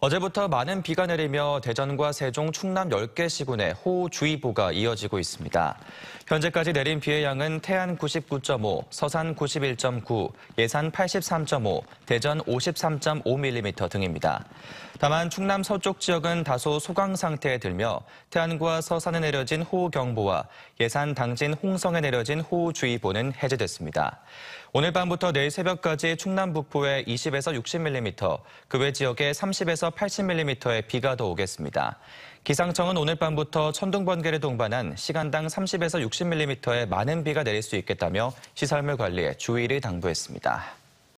어제부터 많은 비가 내리며 대전과 세종, 충남 10개 시군에 호우주의보가 이어지고 있습니다. 현재까지 내린 비의 양은 태안 99.5, 서산 91.9, 예산 83.5, 대전 53.5mm 등입니다. 다만 충남 서쪽 지역은 다소 소강 상태에 들며 태안과 서산에 내려진 호우경보와 예산 당진 홍성에 내려진 호우주의보는 해제됐습니다. 오늘 밤부터 내일 새벽까지 충남 북부에 20에서 60mm, 그 외 지역에 30에서 70에서 80mm의 비가 더 오겠습니다. 기상청은 오늘 밤부터 천둥 번개를 동반한 시간당 30에서 60mm의 많은 비가 내릴 수 있겠다며 시설물 관리에 주의를 당부했습니다.